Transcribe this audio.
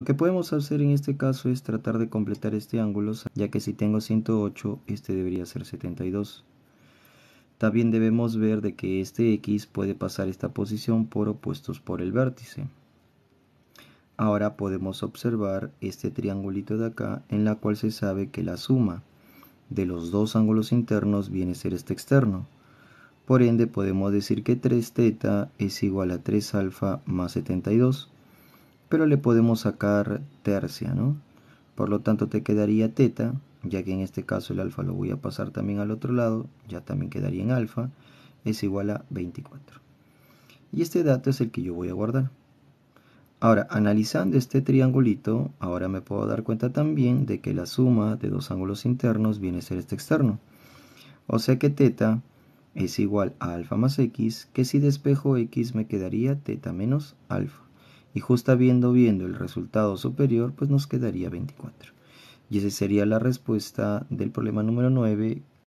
Lo que podemos hacer en este caso es tratar de completar este ángulo, ya que si tengo 108, este debería ser 72. También debemos ver de que este X puede pasar esta posición por opuestos por el vértice. Ahora podemos observar este triangulito de acá, en la cual se sabe que la suma de los dos ángulos internos viene a ser este externo. Por ende, podemos decir que 3θ es igual a 3 alfa más 72 pero le podemos sacar tercia, ¿no? Por lo tanto te quedaría teta, ya que en este caso el alfa lo voy a pasar también al otro lado, ya también quedaría en alfa, es igual a 24. Y este dato es el que yo voy a guardar. Ahora, analizando este triangulito, ahora me puedo dar cuenta también de que la suma de dos ángulos internos viene a ser este externo. O sea que teta es igual a alfa más x, que si despejo x me quedaría teta menos alfa y justo viendo el resultado superior, pues nos quedaría 24. Y esa sería la respuesta del problema número 9